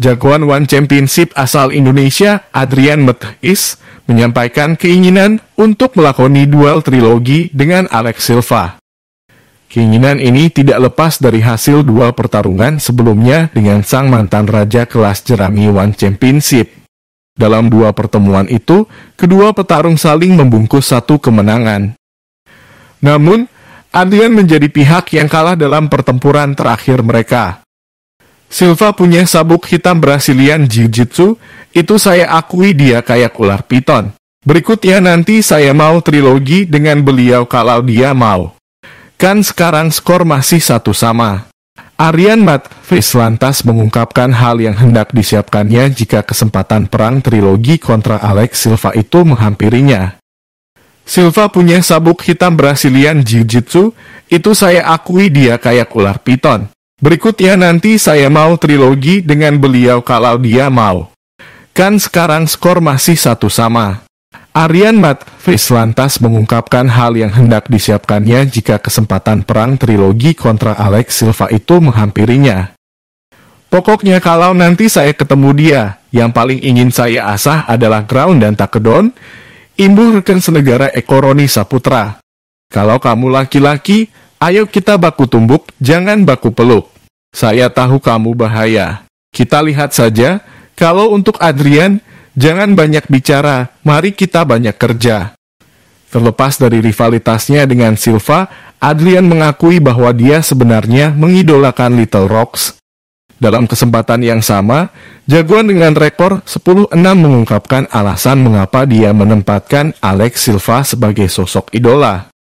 jagoan One Championship asal Indonesia Adrian Metais menyampaikan keinginan untuk melakoni duel trilogi dengan Alex Silva. Keinginan ini tidak lepas dari hasil duel pertarungan sebelumnya dengan sang mantan raja kelas jerami One Championship. Dalam dua pertemuan itu, kedua petarung saling membungkus satu kemenangan. Namun, Adrian menjadi pihak yang kalah dalam pertempuran terakhir mereka. Silva punya sabuk hitam Brasilian Jiu-Jitsu, itu saya akui dia kayak ular piton. Berikutnya nanti saya mau trilogi dengan beliau kalau dia mau. Kan sekarang skor masih satu sama. Aryan Matvis lantas mengungkapkan hal yang hendak disiapkannya jika kesempatan perang trilogi kontra Alex Silva itu menghampirinya. Silva punya sabuk hitam Brasilian Jiu-Jitsu, itu saya akui dia kayak ular piton. Berikutnya nanti saya mau trilogi dengan beliau kalau dia mau. Kan sekarang skor masih satu sama. Aryan Matvis lantas mengungkapkan hal yang hendak disiapkannya jika kesempatan perang trilogi kontra Alex Silva itu menghampirinya. Pokoknya kalau nanti saya ketemu dia, yang paling ingin saya asah adalah ground dan takedon, imbuh rekan senegara Ekoroni Saputra. Kalau kamu laki-laki, ayo kita baku tumbuk, jangan baku peluk. Saya tahu kamu bahaya. Kita lihat saja, kalau untuk Adrian, jangan banyak bicara, mari kita banyak kerja. Terlepas dari rivalitasnya dengan Silva, Adrian mengakui bahwa dia sebenarnya mengidolakan Little Rocks. Dalam kesempatan yang sama, jagoan dengan rekor 10-6 mengungkapkan alasan mengapa dia menempatkan Alex Silva sebagai sosok idola.